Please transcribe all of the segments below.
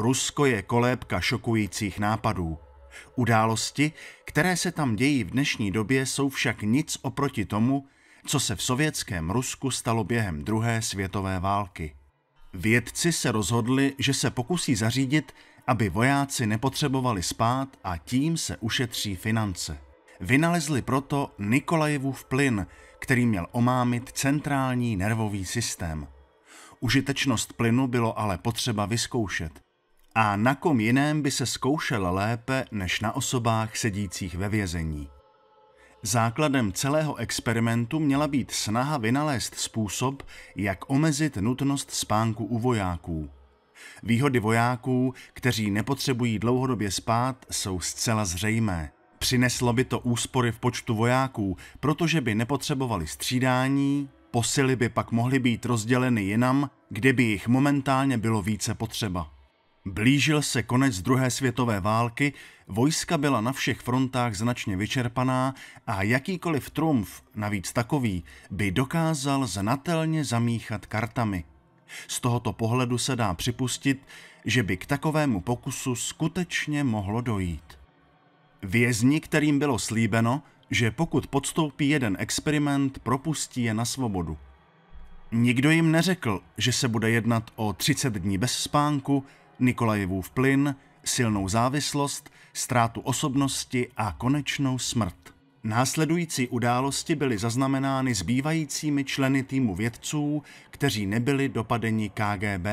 Rusko je kolébka šokujících nápadů. Události, které se tam dějí v dnešní době, jsou však nic oproti tomu, co se v sovětském Rusku stalo během druhé světové války. Vědci se rozhodli, že se pokusí zařídit, aby vojáci nepotřebovali spát a tím se ušetří finance. Vynalezli proto Nikolajevův plyn, který měl omámit centrální nervový systém. Užitečnost plynu bylo ale potřeba vyzkoušet a na kom jiném by se zkoušel lépe než na osobách sedících ve vězení. Základem celého experimentu měla být snaha vynalézt způsob, jak omezit nutnost spánku u vojáků. Výhody vojáků, kteří nepotřebují dlouhodobě spát, jsou zcela zřejmé. Přineslo by to úspory v počtu vojáků, protože by nepotřebovali střídání, posily by pak mohly být rozděleny jinam, kde by jich momentálně bylo více potřeba. Blížil se konec druhé světové války, vojska byla na všech frontách značně vyčerpaná a jakýkoliv trumf, navíc takový, by dokázal znatelně zamíchat kartami. Z tohoto pohledu se dá připustit, že by k takovému pokusu skutečně mohlo dojít. Vězni, kterým bylo slíbeno, že pokud podstoupí jeden experiment, propustí je na svobodu. Nikdo jim neřekl, že se bude jednat o 30 dní bez spánku, Nikolajevův plyn, silnou závislost, ztrátu osobnosti a konečnou smrt. Následující události byly zaznamenány zbývajícími členy týmu vědců, kteří nebyli dopadeni KGB.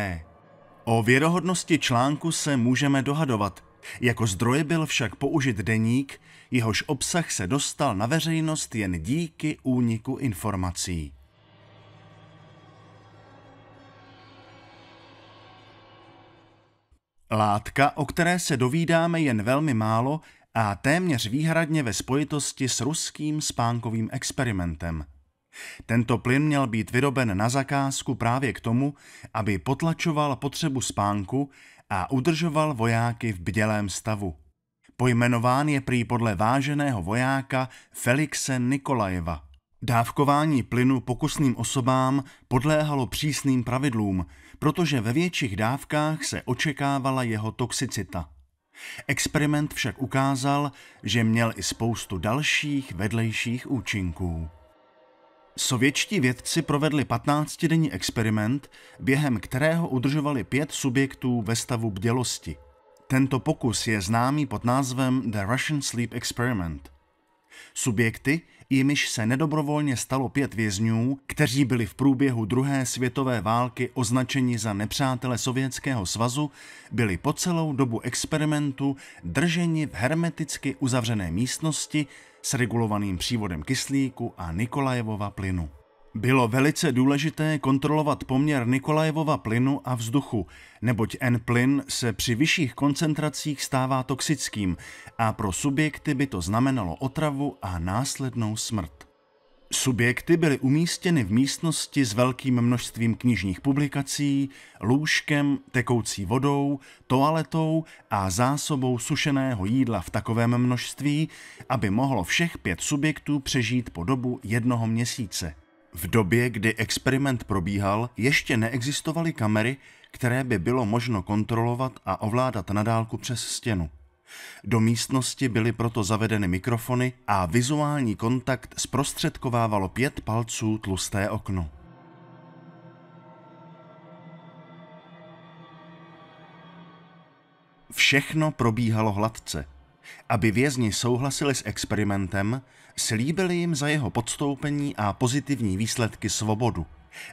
O věrohodnosti článku se můžeme dohadovat. Jako zdroj byl však použit deník, jehož obsah se dostal na veřejnost jen díky úniku informací. Látka, o které se dovídáme jen velmi málo a téměř výhradně ve spojitosti s ruským spánkovým experimentem. Tento plyn měl být vyroben na zakázku právě k tomu, aby potlačoval potřebu spánku a udržoval vojáky v bdělém stavu. Pojmenován je prý podle váženého vojáka Felixe Nikolajeva. Dávkování plynu pokusným osobám podléhalo přísným pravidlům, protože ve větších dávkách se očekávala jeho toxicita. Experiment však ukázal, že měl i spoustu dalších vedlejších účinků. Sovětští vědci provedli 15-denní experiment, během kterého udržovali pět subjektů ve stavu bdělosti. Tento pokus je známý pod názvem The Russian Sleep Experiment. Subjekty, jimiž se nedobrovolně stalo pět vězňů, kteří byli v průběhu druhé světové války označeni za nepřátele Sovětského svazu, byli po celou dobu experimentu drženi v hermeticky uzavřené místnosti s regulovaným přívodem kyslíku a Nikolajevova plynu. Bylo velice důležité kontrolovat poměr Nikolajevova plynu a vzduchu, neboť N-plyn se při vyšších koncentracích stává toxickým a pro subjekty by to znamenalo otravu a následnou smrt. Subjekty byly umístěny v místnosti s velkým množstvím knižních publikací, lůžkem, tekoucí vodou, toaletou a zásobou sušeného jídla v takovém množství, aby mohlo všech pět subjektů přežít po dobu jednoho měsíce. V době, kdy experiment probíhal, ještě neexistovaly kamery, které by bylo možno kontrolovat a ovládat nadálku přes stěnu. Do místnosti byly proto zavedeny mikrofony a vizuální kontakt zprostředkovávalo pět palců tlusté okno. Všechno probíhalo hladce. Aby vězni souhlasili s experimentem, Slíbili jim za jeho podstoupení a pozitivní výsledky svobodu.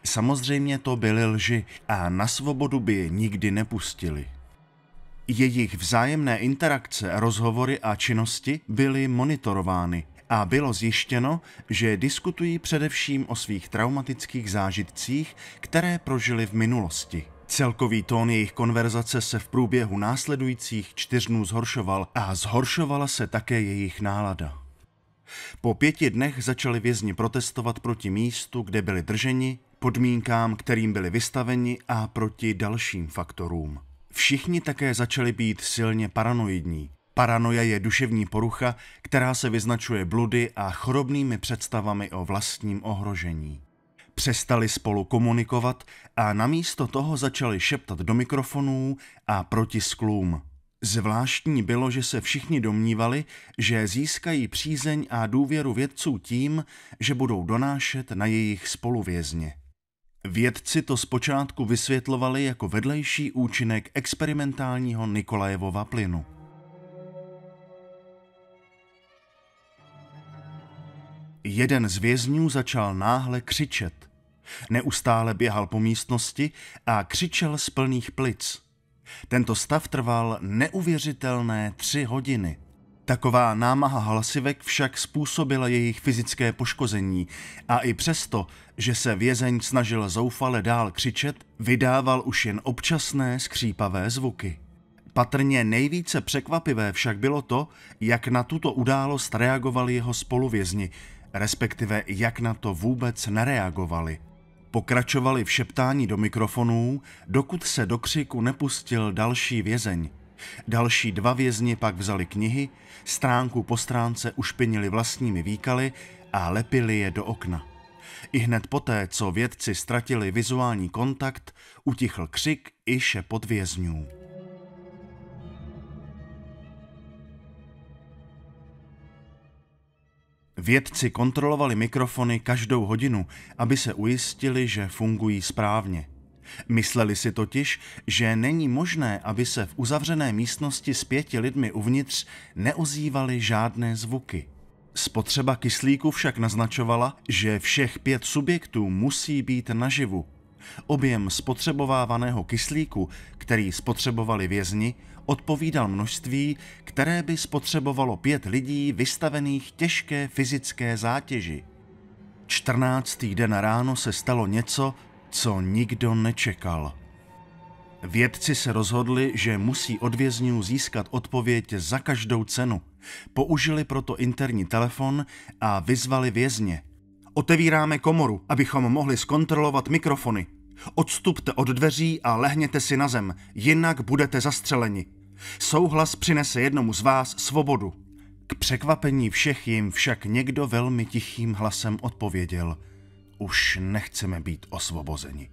Samozřejmě to byly lži a na svobodu by je nikdy nepustili. Jejich vzájemné interakce, rozhovory a činnosti byly monitorovány a bylo zjištěno, že diskutují především o svých traumatických zážitcích, které prožili v minulosti. Celkový tón jejich konverzace se v průběhu následujících čtyř dnů zhoršoval a zhoršovala se také jejich nálada. Po pěti dnech začali vězni protestovat proti místu, kde byli drženi, podmínkám, kterým byli vystaveni a proti dalším faktorům. Všichni také začali být silně paranoidní. Paranoja je duševní porucha, která se vyznačuje bludy a chorobnými představami o vlastním ohrožení. Přestali spolu komunikovat a namísto toho začali šeptat do mikrofonů a proti sklům. Zvláštní bylo, že se všichni domnívali, že získají přízeň a důvěru vědců tím, že budou donášet na jejich spoluvězně. Vědci to zpočátku vysvětlovali jako vedlejší účinek experimentálního Nikolajevova plynu. Jeden z vězňů začal náhle křičet. Neustále běhal po místnosti a křičel z plných plic – tento stav trval neuvěřitelné tři hodiny. Taková námaha hlasivek však způsobila jejich fyzické poškození a i přesto, že se vězeň snažil zoufale dál křičet, vydával už jen občasné skřípavé zvuky. Patrně nejvíce překvapivé však bylo to, jak na tuto událost reagovali jeho spoluvězni, respektive jak na to vůbec nereagovali. Pokračovali v šeptání do mikrofonů, dokud se do křiku nepustil další vězeň. Další dva vězni pak vzali knihy, stránku po stránce ušpinili vlastními výkaly a lepili je do okna. I hned poté, co vědci ztratili vizuální kontakt, utichl křik i šepot vězňů. Vědci kontrolovali mikrofony každou hodinu, aby se ujistili, že fungují správně. Mysleli si totiž, že není možné, aby se v uzavřené místnosti s pěti lidmi uvnitř neozývaly žádné zvuky. Spotřeba kyslíku však naznačovala, že všech pět subjektů musí být naživu. Objem spotřebovávaného kyslíku, který spotřebovali vězni, odpovídal množství, které by spotřebovalo pět lidí vystavených těžké fyzické zátěži. 14. den ráno se stalo něco, co nikdo nečekal. Vědci se rozhodli, že musí od vězňů získat odpověď za každou cenu. Použili proto interní telefon a vyzvali vězně. Otevíráme komoru, abychom mohli zkontrolovat mikrofony, Odstupte od dveří a lehněte si na zem, jinak budete zastřeleni. Souhlas přinese jednomu z vás svobodu. K překvapení všech jim však někdo velmi tichým hlasem odpověděl: Už nechceme být osvobozeni.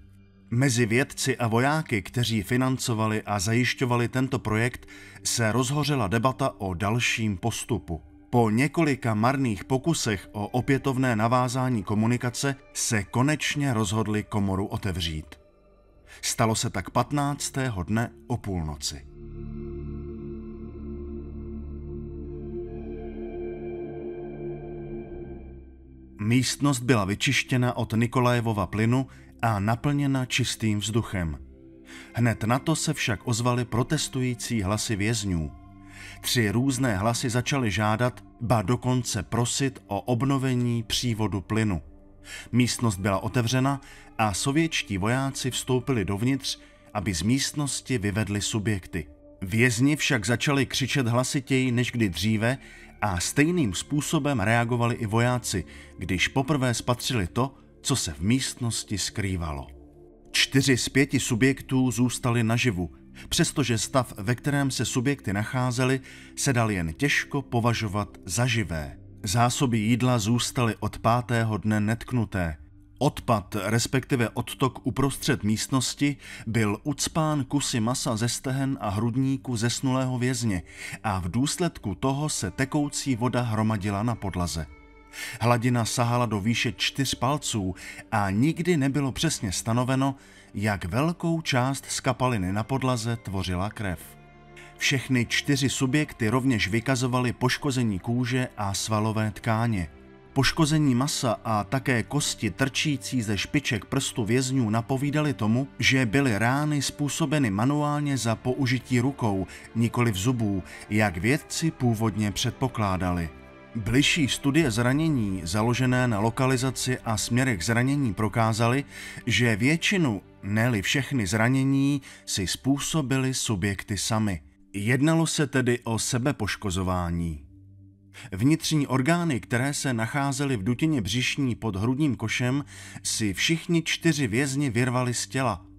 Mezi vědci a vojáky, kteří financovali a zajišťovali tento projekt, se rozhořela debata o dalším postupu. Po několika marných pokusech o opětovné navázání komunikace se konečně rozhodli komoru otevřít. Stalo se tak 15. dne o půlnoci. Místnost byla vyčištěna od Nikolajevova plynu a naplněna čistým vzduchem. Hned na to se však ozvaly protestující hlasy vězňů – Tři různé hlasy začaly žádat, ba dokonce prosit o obnovení přívodu plynu. Místnost byla otevřena a sovětští vojáci vstoupili dovnitř, aby z místnosti vyvedli subjekty. Vězni však začali křičet hlasitěji než kdy dříve a stejným způsobem reagovali i vojáci, když poprvé spatřili to, co se v místnosti skrývalo. Čtyři z pěti subjektů zůstali naživu přestože stav, ve kterém se subjekty nacházely, se dal jen těžko považovat za živé. Zásoby jídla zůstaly od pátého dne netknuté. Odpad, respektive odtok uprostřed místnosti, byl ucpán kusy masa ze stehen a hrudníku zesnulého vězně a v důsledku toho se tekoucí voda hromadila na podlaze. Hladina sahala do výše čtyř palců a nikdy nebylo přesně stanoveno, jak velkou část skapaliny na podlaze tvořila krev. Všechny čtyři subjekty rovněž vykazovaly poškození kůže a svalové tkáně. Poškození masa a také kosti trčící ze špiček prstu vězňů napovídali tomu, že byly rány způsobeny manuálně za použití rukou, nikoli v zubů, jak vědci původně předpokládali. Bližší studie zranění založené na lokalizaci a směrech zranění prokázaly, že většinu, ne všechny zranění, si způsobili subjekty sami. Jednalo se tedy o sebepoškozování. Vnitřní orgány, které se nacházely v dutině břišní pod hrudním košem, si všichni čtyři vězni vyrvali z těla –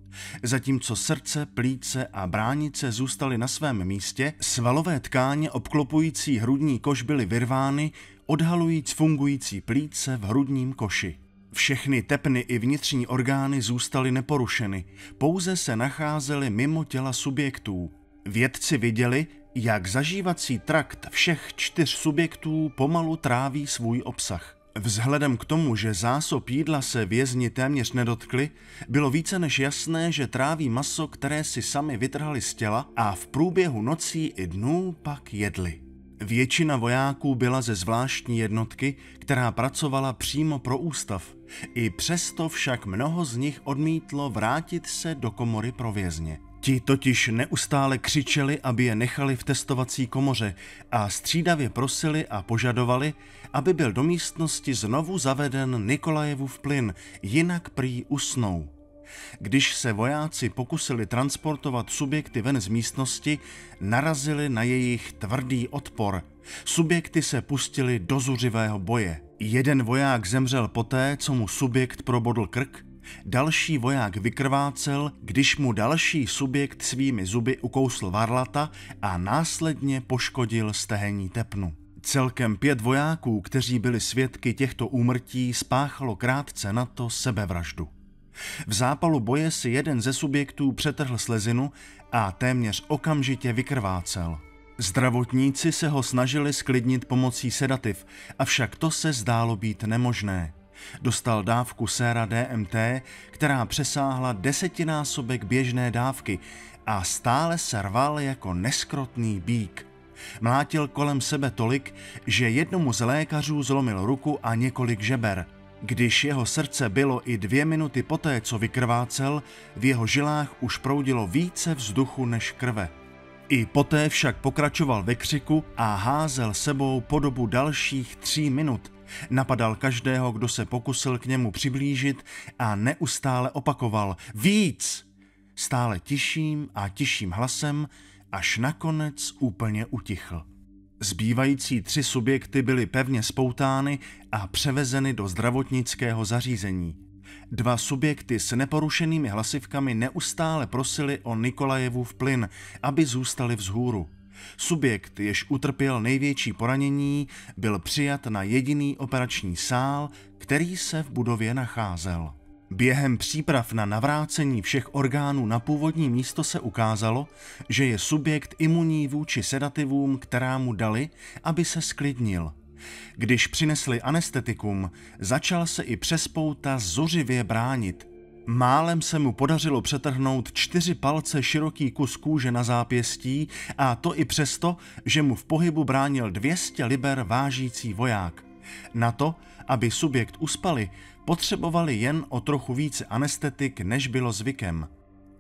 Zatímco srdce, plíce a bránice zůstaly na svém místě, svalové tkáně obklopující hrudní koš byly vyrvány, odhalujíc fungující plíce v hrudním koši. Všechny tepny i vnitřní orgány zůstaly neporušeny, pouze se nacházely mimo těla subjektů. Vědci viděli, jak zažívací trakt všech čtyř subjektů pomalu tráví svůj obsah. Vzhledem k tomu, že zásob jídla se vězni téměř nedotkli, bylo více než jasné, že tráví maso, které si sami vytrhali z těla a v průběhu nocí i dnů pak jedli. Většina vojáků byla ze zvláštní jednotky, která pracovala přímo pro ústav. I přesto však mnoho z nich odmítlo vrátit se do komory pro vězně. Ti totiž neustále křičeli, aby je nechali v testovací komoře a střídavě prosili a požadovali, aby byl do místnosti znovu zaveden Nikolajevův plyn, jinak prý usnou. Když se vojáci pokusili transportovat subjekty ven z místnosti, narazili na jejich tvrdý odpor. Subjekty se pustili do zuřivého boje. Jeden voják zemřel poté, co mu subjekt probodl krk, další voják vykrvácel, když mu další subjekt svými zuby ukousl varlata a následně poškodil stehení tepnu. Celkem pět vojáků, kteří byli svědky těchto úmrtí, spáchalo krátce na to sebevraždu. V zápalu boje si jeden ze subjektů přetrhl slezinu a téměř okamžitě vykrvácel. Zdravotníci se ho snažili sklidnit pomocí sedativ, avšak to se zdálo být nemožné. Dostal dávku séra DMT, která přesáhla desetinásobek běžné dávky a stále se rval jako neskrotný bík – Mlátil kolem sebe tolik, že jednomu z lékařů zlomil ruku a několik žeber. Když jeho srdce bylo i dvě minuty poté, co vykrvácel, v jeho žilách už proudilo více vzduchu než krve. I poté však pokračoval ve křiku a házel sebou po dobu dalších tří minut. Napadal každého, kdo se pokusil k němu přiblížit a neustále opakoval víc. Stále tiším a tiším hlasem až nakonec úplně utichl. Zbývající tři subjekty byly pevně spoutány a převezeny do zdravotnického zařízení. Dva subjekty s neporušenými hlasivkami neustále prosili o Nikolajevův plyn, aby zůstali vzhůru. Subjekt, jež utrpěl největší poranění, byl přijat na jediný operační sál, který se v budově nacházel. Během příprav na navrácení všech orgánů na původní místo se ukázalo, že je subjekt imunní vůči sedativům, která mu dali, aby se sklidnil. Když přinesli anestetikum, začal se i přes pouta zuřivě bránit. Málem se mu podařilo přetrhnout čtyři palce široký kus kůže na zápěstí a to i přesto, že mu v pohybu bránil 200 liber vážící voják. Na to, aby subjekt uspali, potřebovali jen o trochu více anestetik, než bylo zvykem.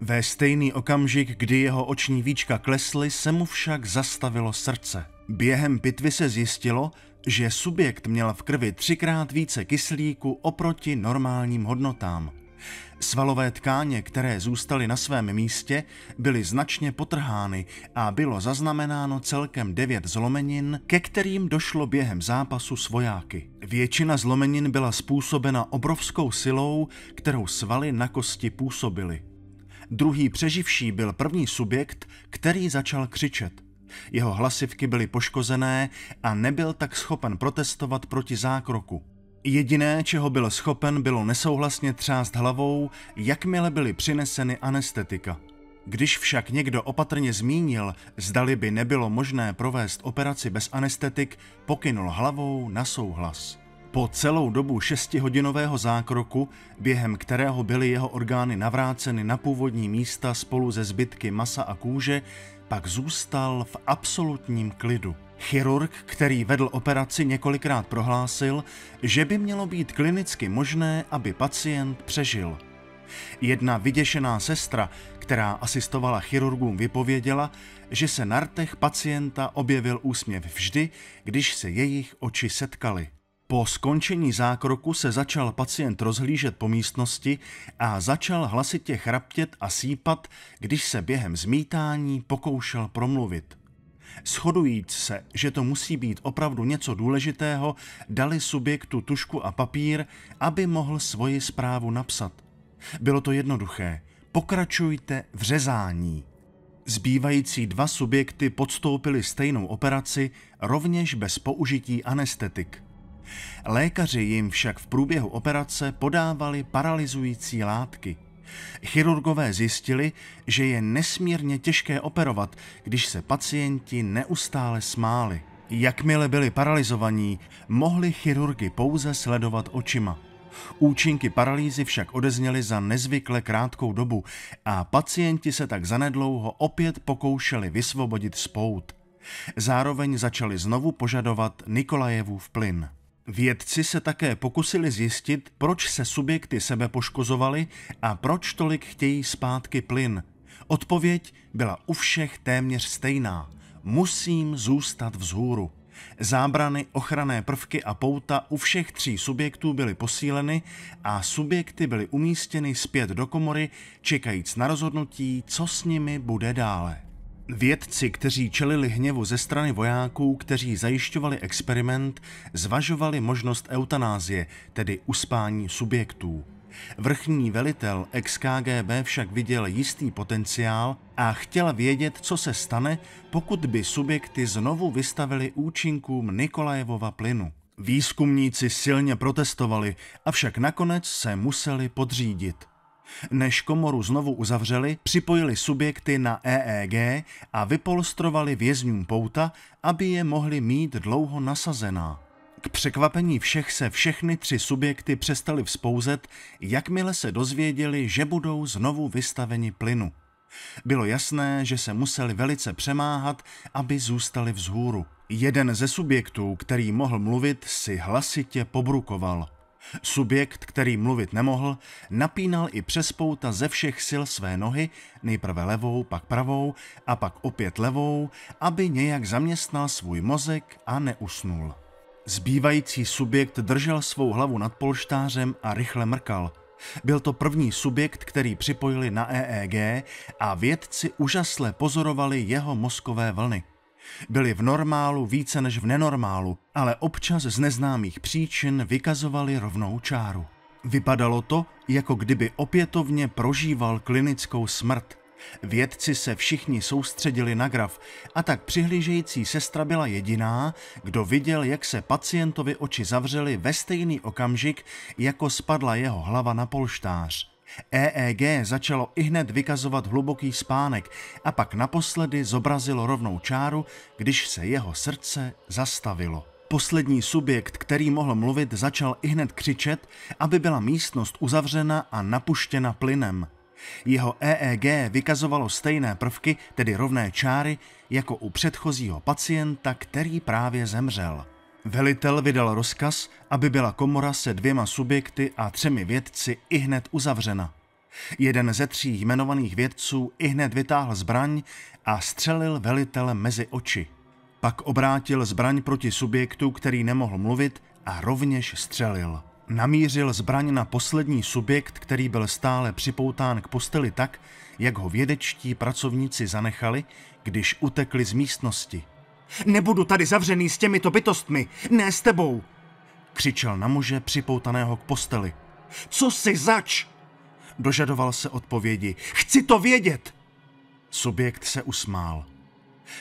Ve stejný okamžik, kdy jeho oční víčka klesly, se mu však zastavilo srdce. Během pitvy se zjistilo, že subjekt měl v krvi třikrát více kyslíku oproti normálním hodnotám. Svalové tkáně, které zůstaly na svém místě, byly značně potrhány a bylo zaznamenáno celkem devět zlomenin, ke kterým došlo během zápasu s vojáky. Většina zlomenin byla způsobena obrovskou silou, kterou svaly na kosti působily. Druhý přeživší byl první subjekt, který začal křičet. Jeho hlasivky byly poškozené a nebyl tak schopen protestovat proti zákroku. Jediné, čeho byl schopen, bylo nesouhlasně třást hlavou, jakmile byly přineseny anestetika. Když však někdo opatrně zmínil, zdali by nebylo možné provést operaci bez anestetik, pokynul hlavou na souhlas. Po celou dobu šestihodinového zákroku, během kterého byly jeho orgány navráceny na původní místa spolu se zbytky masa a kůže, pak zůstal v absolutním klidu. Chirurg, který vedl operaci, několikrát prohlásil, že by mělo být klinicky možné, aby pacient přežil. Jedna vyděšená sestra, která asistovala chirurgům, vypověděla, že se na rtech pacienta objevil úsměv vždy, když se jejich oči setkaly. Po skončení zákroku se začal pacient rozhlížet po místnosti a začal hlasitě chraptět a sípat, když se během zmítání pokoušel promluvit. Shodujíc se, že to musí být opravdu něco důležitého, dali subjektu tušku a papír, aby mohl svoji zprávu napsat. Bylo to jednoduché. Pokračujte v řezání. Zbývající dva subjekty podstoupili stejnou operaci, rovněž bez použití anestetik. Lékaři jim však v průběhu operace podávali paralizující látky – Chirurgové zjistili, že je nesmírně těžké operovat, když se pacienti neustále smáli. Jakmile byli paralizovaní, mohli chirurgy pouze sledovat očima. Účinky paralýzy však odezněly za nezvykle krátkou dobu a pacienti se tak zanedlouho opět pokoušeli vysvobodit spout. Zároveň začali znovu požadovat Nikolajevův plyn. Vědci se také pokusili zjistit, proč se subjekty sebe poškozovaly a proč tolik chtějí zpátky plyn. Odpověď byla u všech téměř stejná. Musím zůstat vzhůru. Zábrany, ochranné prvky a pouta u všech tří subjektů byly posíleny a subjekty byly umístěny zpět do komory, čekajíc na rozhodnutí, co s nimi bude dále. Vědci, kteří čelili hněvu ze strany vojáků, kteří zajišťovali experiment, zvažovali možnost eutanázie, tedy uspání subjektů. Vrchní velitel XKGB však viděl jistý potenciál a chtěl vědět, co se stane, pokud by subjekty znovu vystavili účinkům Nikolajevova plynu. Výzkumníci silně protestovali, avšak nakonec se museli podřídit. Než komoru znovu uzavřeli, připojili subjekty na EEG a vypolstrovali vězňům pouta, aby je mohli mít dlouho nasazená. K překvapení všech se všechny tři subjekty přestali vzpouzet, jakmile se dozvěděli, že budou znovu vystaveni plynu. Bylo jasné, že se museli velice přemáhat, aby zůstali vzhůru. Jeden ze subjektů, který mohl mluvit, si hlasitě pobrukoval. Subjekt, který mluvit nemohl, napínal i přes pouta ze všech sil své nohy, nejprve levou, pak pravou a pak opět levou, aby nějak zaměstnal svůj mozek a neusnul. Zbývající subjekt držel svou hlavu nad polštářem a rychle mrkal. Byl to první subjekt, který připojili na EEG a vědci užasle pozorovali jeho mozkové vlny. Byli v normálu více než v nenormálu, ale občas z neznámých příčin vykazovali rovnou čáru. Vypadalo to, jako kdyby opětovně prožíval klinickou smrt. Vědci se všichni soustředili na graf a tak přihlížející sestra byla jediná, kdo viděl, jak se pacientovi oči zavřely ve stejný okamžik, jako spadla jeho hlava na polštář. EEG začalo ihned vykazovat hluboký spánek a pak naposledy zobrazilo rovnou čáru, když se jeho srdce zastavilo. Poslední subjekt, který mohl mluvit, začal ihned křičet, aby byla místnost uzavřena a napuštěna plynem. Jeho EEG vykazovalo stejné prvky, tedy rovné čáry, jako u předchozího pacienta, který právě zemřel. Velitel vydal rozkaz, aby byla komora se dvěma subjekty a třemi vědci i hned uzavřena. Jeden ze tří jmenovaných vědců i hned vytáhl zbraň a střelil velitele mezi oči. Pak obrátil zbraň proti subjektu, který nemohl mluvit a rovněž střelil. Namířil zbraň na poslední subjekt, který byl stále připoután k posteli tak, jak ho vědečtí pracovníci zanechali, když utekli z místnosti. Nebudu tady zavřený s těmito bytostmi, ne s tebou! Křičel na muže připoutaného k posteli. Co jsi zač? Dožadoval se odpovědi. Chci to vědět! Subjekt se usmál.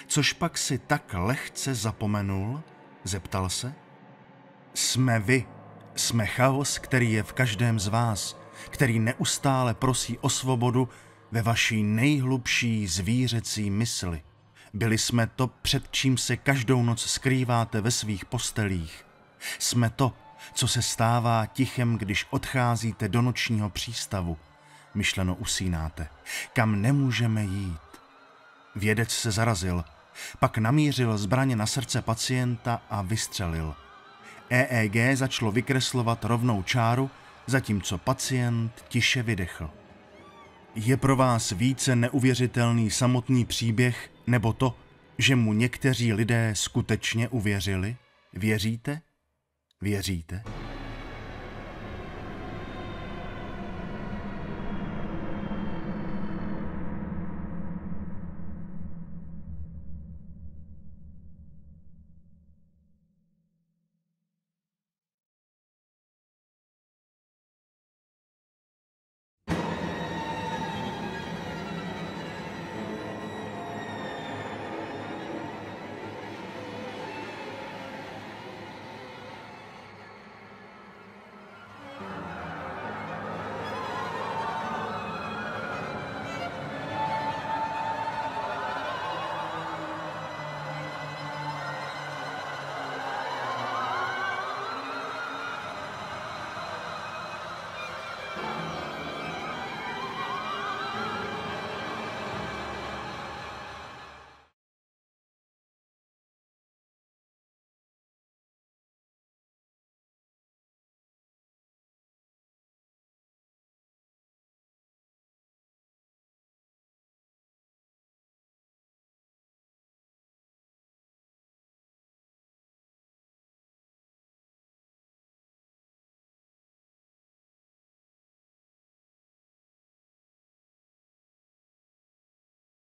Což pak si tak lehce zapomenul? Zeptal se. Jsme vy. Jsme chaos, který je v každém z vás, který neustále prosí o svobodu ve vaší nejhlubší zvířecí mysli. Byli jsme to, před čím se každou noc skrýváte ve svých postelích. Jsme to, co se stává tichem, když odcházíte do nočního přístavu. Myšleno usínáte. Kam nemůžeme jít. Vědec se zarazil. Pak namířil zbraně na srdce pacienta a vystřelil. EEG začalo vykreslovat rovnou čáru, zatímco pacient tiše vydechl. Je pro vás více neuvěřitelný samotný příběh nebo to, že mu někteří lidé skutečně uvěřili? Věříte? Věříte?